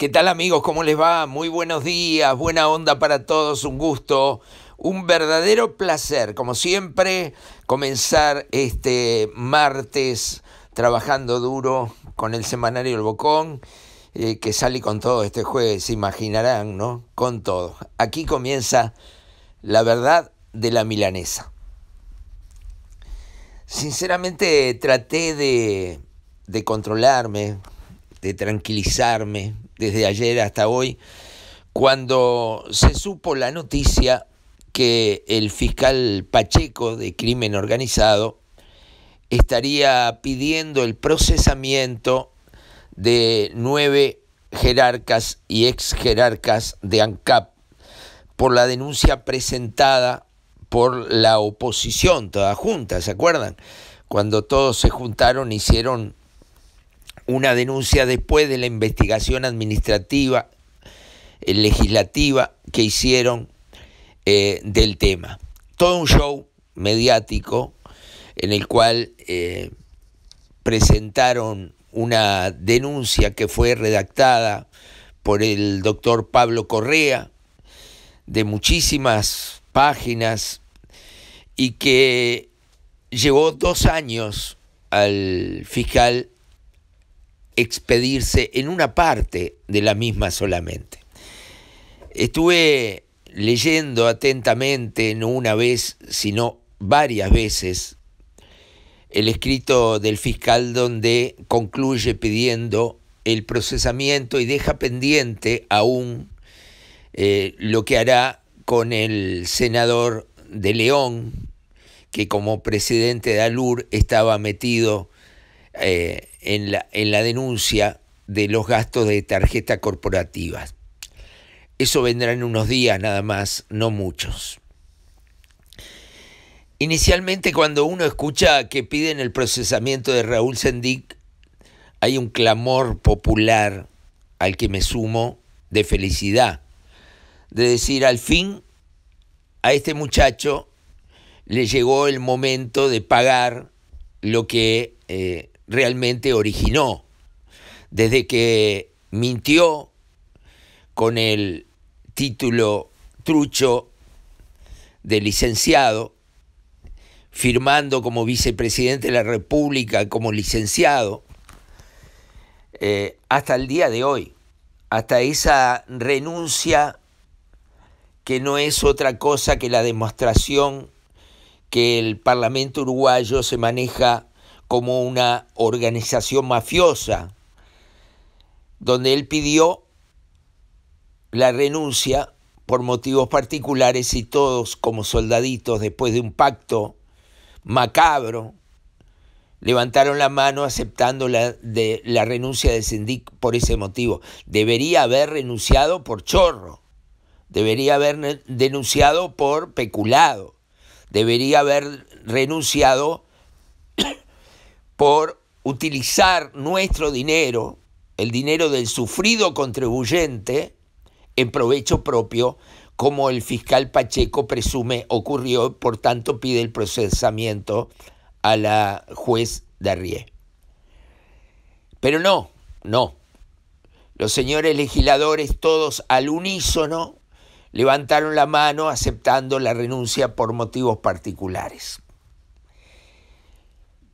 ¿Qué tal amigos? ¿Cómo les va? Muy buenos días, buena onda para todos, un gusto, un verdadero placer, como siempre, comenzar este martes trabajando duro con el semanario El Bocón, eh, que sale con todo este jueves, se imaginarán, ¿no? Con todo. Aquí comienza la verdad de la milanesa. Sinceramente traté de controlarme, de tranquilizarme, desde ayer hasta hoy, cuando se supo la noticia que el fiscal Pacheco de Crimen Organizado estaría pidiendo el procesamiento de nueve jerarcas y ex jerarcas de ANCAP por la denuncia presentada por la oposición, toda junta, ¿se acuerdan? Cuando todos se juntaron hicieron una denuncia después de la investigación administrativa, eh, legislativa que hicieron eh, del tema. Todo un show mediático en el cual eh, presentaron una denuncia que fue redactada por el doctor Pablo Correa de muchísimas páginas y que llevó dos años al fiscal expedirse en una parte de la misma solamente. Estuve leyendo atentamente, no una vez, sino varias veces, el escrito del fiscal donde concluye pidiendo el procesamiento y deja pendiente aún eh, lo que hará con el senador de León, que como presidente de Alur estaba metido eh, en la, denuncia de los gastos de tarjeta corporativas. Eso vendrá en unos días nada más, no muchos. Inicialmente cuando uno escucha que piden el procesamiento de Raúl Sendic, hay un clamor popular al que me sumo de felicidad, de decir al fin a este muchacho le llegó el momento de pagar lo que eh, realmente originó, desde que mintió con el título trucho de licenciado, firmando como vicepresidente de la República como licenciado, eh, hasta el día de hoy, hasta esa renuncia que no es otra cosa que la demostración que el Parlamento uruguayo se maneja como una organización mafiosa, donde él pidió la renuncia por motivos particulares y todos como soldaditos después de un pacto macabro levantaron la mano aceptando la, de, la renuncia de Sendik por ese motivo. Debería haber renunciado por chorro, debería haber denunciado por peculado, debería haber renunciado por utilizar nuestro dinero, el dinero del sufrido contribuyente, en provecho propio, como el fiscal Pacheco presume ocurrió, por tanto pide el procesamiento a la juez Darrié. Pero no, no. Los señores legisladores, todos al unísono, levantaron la mano aceptando la renuncia por motivos particulares.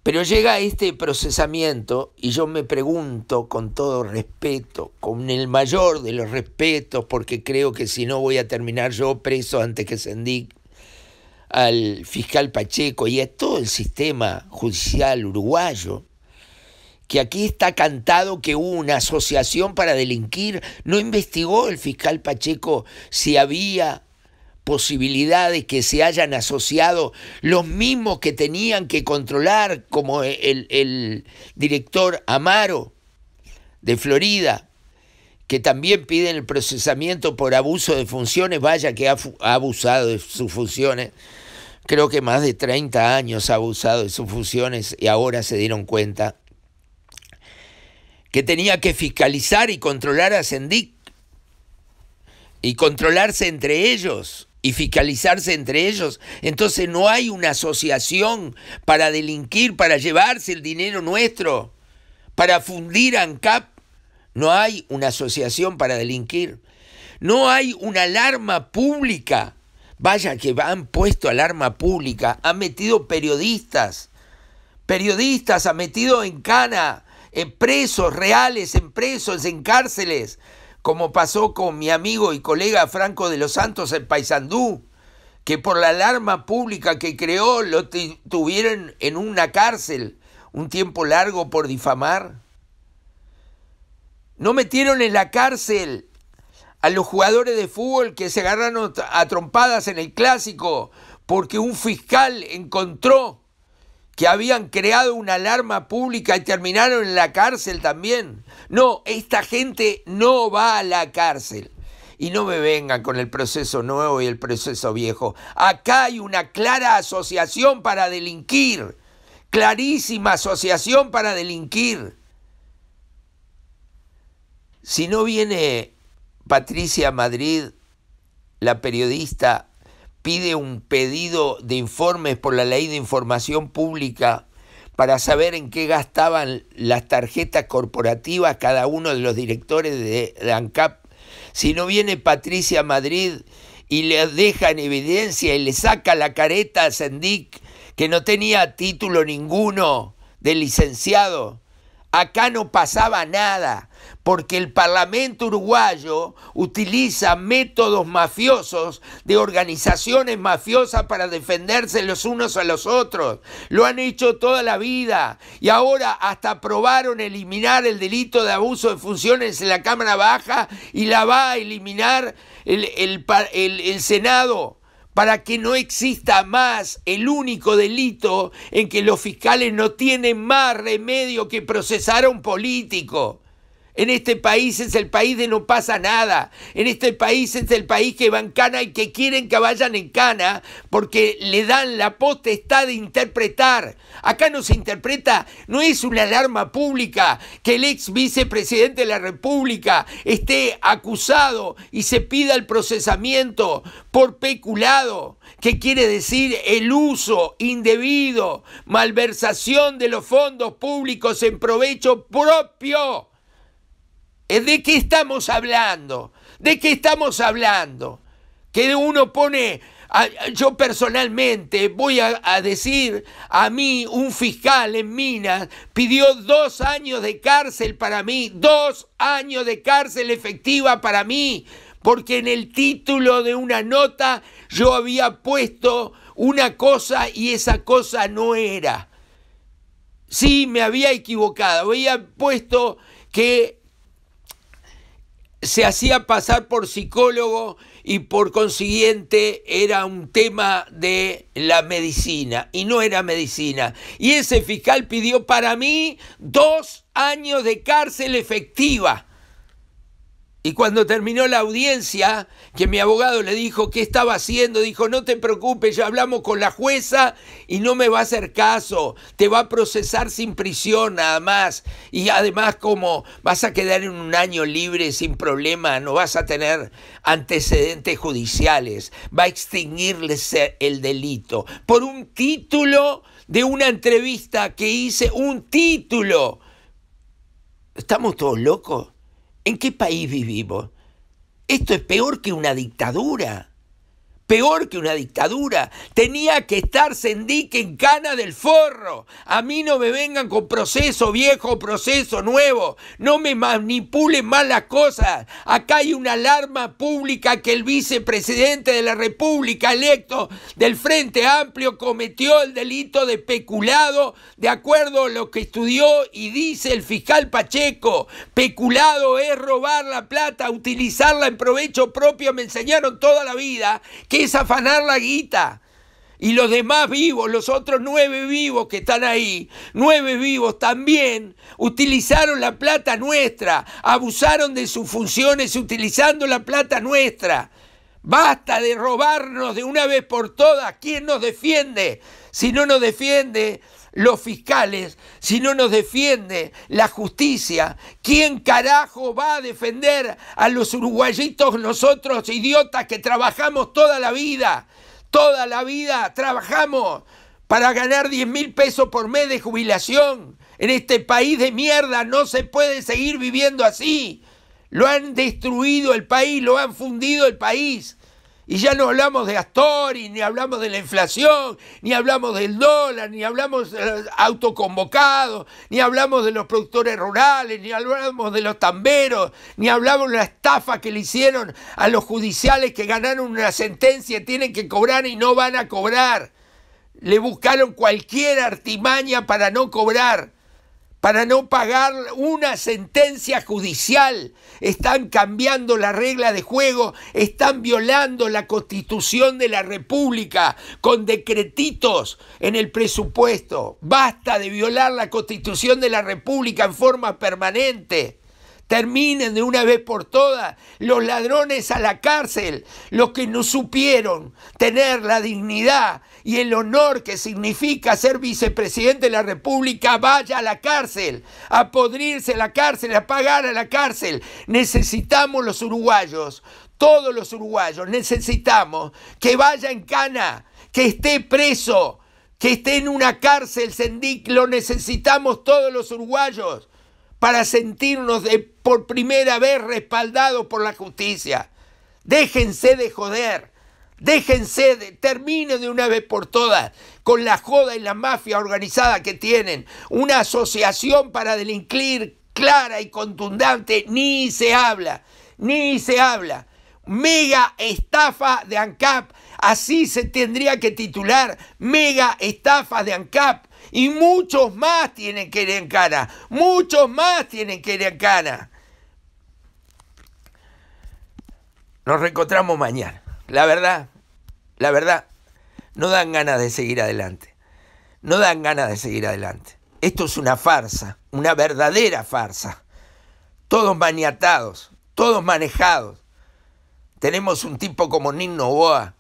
Pero llega este procesamiento y yo me pregunto con todo respeto, con el mayor de los respetos, porque creo que si no voy a terminar yo preso antes que sendí al fiscal Pacheco y a todo el sistema judicial uruguayo, que aquí está cantado que hubo una asociación para delinquir, no investigó el fiscal Pacheco si había posibilidades que se hayan asociado los mismos que tenían que controlar, como e, el, director Amaro de Florida, que también piden el procesamiento por abuso de funciones, vaya que ha, abusado de sus funciones, creo que más de 30 años ha abusado de sus funciones y ahora se dieron cuenta que tenía que fiscalizar y controlar a Sendic y controlarse entre ellos y fiscalizarse entre ellos. Entonces no hay una asociación para delinquir, para llevarse el dinero nuestro, para fundir ANCAP. No hay una asociación para delinquir. No hay una alarma pública. Vaya que han puesto alarma pública. Han metido periodistas. Periodistas han metido en cana, en presos reales, en presos, en cárceles como pasó con mi amigo y colega Franco de los Santos en Paysandú, que por la alarma pública que creó lo tuvieron en una cárcel un tiempo largo por difamar. No metieron en la cárcel a los jugadores de fútbol que se agarraron a trompadas en el clásico porque un fiscal encontró que habían creado una alarma pública y terminaron en la cárcel también. No, esta gente no va a la cárcel. Y no me vengan con el proceso nuevo y el proceso viejo. Acá hay una clara asociación para delinquir. Clarísima asociación para delinquir. Si no viene Patricia Madrid, la periodista pide un pedido de informes por la ley de información pública para saber en qué gastaban las tarjetas corporativas cada uno de los directores de ANCAP, si no viene Patricia Madrid y le deja en evidencia y le saca la careta a Sendic, que no tenía título ninguno de licenciado, Acá no pasaba nada, porque el Parlamento uruguayo utiliza métodos mafiosos de organizaciones mafiosas para defenderse los unos a los otros. Lo han hecho toda la vida y ahora hasta aprobaron eliminar el delito de abuso de funciones en la Cámara Baja y la va a eliminar el, Senado para que no exista más el único delito en que los fiscales no tienen más remedio que procesar a un político. En este país es el país de no pasa nada. En este país es el país que van cana y que quieren que vayan en cana porque le dan la potestad de interpretar. Acá no se interpreta, no es una alarma pública que el ex vicepresidente de la República esté acusado y se pida el procesamiento por peculado, que quiere decir el uso indebido, malversación de los fondos públicos en provecho propio eh, ¿De qué estamos hablando? ¿De qué estamos hablando? Que uno pone, yo personalmente voy a, decir, a mí un fiscal en Minas pidió dos años de cárcel para mí, dos años de cárcel efectiva para mí, porque en el título de una nota yo había puesto una cosa y esa cosa no era. Sí, me había equivocado, había puesto que se hacía pasar por psicólogo y por consiguiente era un tema de la medicina y no era medicina. Y ese fiscal pidió para mí dos años de cárcel efectiva y cuando terminó la audiencia, que mi abogado le dijo qué estaba haciendo, dijo, no te preocupes, ya hablamos con la jueza y no me va a hacer caso, te va a procesar sin prisión nada más. Y además como vas a quedar en un año libre sin problema, no vas a tener antecedentes judiciales, va a extinguirles e, el delito. Por un título de una entrevista que hice, un título. ¿Estamos todos locos? ¿En qué país vivimos? Esto es peor que una dictadura peor que una dictadura. Tenía que estar Sendique en cana del forro. A mí no me vengan con proceso viejo, proceso nuevo. No me manipulen más las cosas. Acá hay una alarma pública que el vicepresidente de la República electo del Frente Amplio cometió el delito de peculado, de acuerdo a lo que estudió y dice el fiscal Pacheco. Peculado es robar la plata, utilizarla en provecho propio. Me enseñaron toda la vida que es afanar la guita. Y los demás vivos, los otros nueve vivos que están ahí, nueve vivos también, utilizaron la plata nuestra, abusaron de sus funciones utilizando la plata nuestra. Basta de robarnos de una vez por todas. ¿Quién nos defiende? Si no nos defiende, los fiscales si no nos defiende la justicia? ¿Quién carajo va a defender a los uruguayitos nosotros, idiotas, que trabajamos toda la vida? Toda la vida trabajamos para ganar 10 mil pesos por mes de jubilación. En este país de mierda no se puede seguir viviendo así. Lo han destruido el país, lo han fundido el país. Y ya no hablamos de Astori, ni hablamos de la inflación, ni hablamos del dólar, ni hablamos de eh, autoconvocados, ni hablamos de los productores rurales, ni hablamos de los tamberos, ni hablamos de la estafa que le hicieron a los judiciales que ganaron una sentencia, y tienen que cobrar y no van a cobrar. Le buscaron cualquier artimaña para no cobrar para no pagar una sentencia judicial. Están cambiando la regla de juego, están violando la constitución de la República con decretitos en el presupuesto. Basta de violar la constitución de la República en forma permanente. Terminen de una vez por todas los ladrones a la cárcel, los que no supieron tener la dignidad y el honor que significa ser vicepresidente de la República vaya a la cárcel, a podrirse a la cárcel, a pagar a la cárcel. Necesitamos los uruguayos, todos los uruguayos, necesitamos que vaya en cana, que esté preso, que esté en una cárcel, Sendic, lo necesitamos todos los uruguayos para sentirnos de, por primera vez respaldados por la justicia. Déjense de joder. Déjense, de, termine de una vez por todas con la joda y la mafia organizada que tienen. Una asociación para delinquir clara y contundente, ni se habla, ni se habla. Mega estafa de ANCAP, así se tendría que titular, mega estafa de ANCAP. Y muchos más tienen que ir en cara, muchos más tienen que ir en cana. Nos reencontramos mañana la verdad, la verdad, no dan ganas de seguir adelante. No dan ganas de seguir adelante. Esto es una farsa, una verdadera farsa. Todos maniatados, todos manejados. Tenemos un tipo como Nino Boa,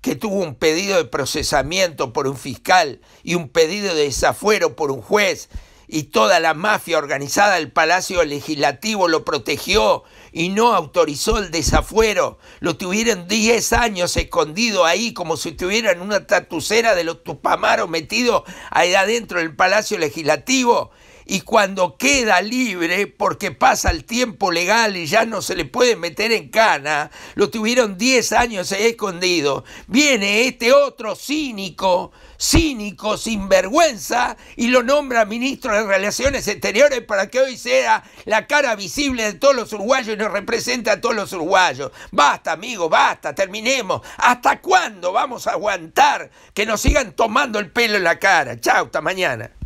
que tuvo un pedido de procesamiento por un fiscal y un pedido de desafuero por un juez, y toda la mafia organizada del Palacio Legislativo lo protegió, y no autorizó el desafuero. Lo tuvieron 10 años escondido ahí como si en una tatucera de los tupamaros metido ahí adentro del Palacio Legislativo y cuando queda libre porque pasa el tiempo legal y ya no se le puede meter en cana, lo tuvieron 10 años escondido, viene este otro cínico, cínico, sin vergüenza y lo nombra ministro de Relaciones Exteriores para que hoy sea la cara visible de todos los uruguayos y nos represente a todos los uruguayos. Basta, amigo, basta, terminemos. ¿Hasta cuándo vamos a aguantar que nos sigan tomando el pelo en la cara? Chao, hasta mañana.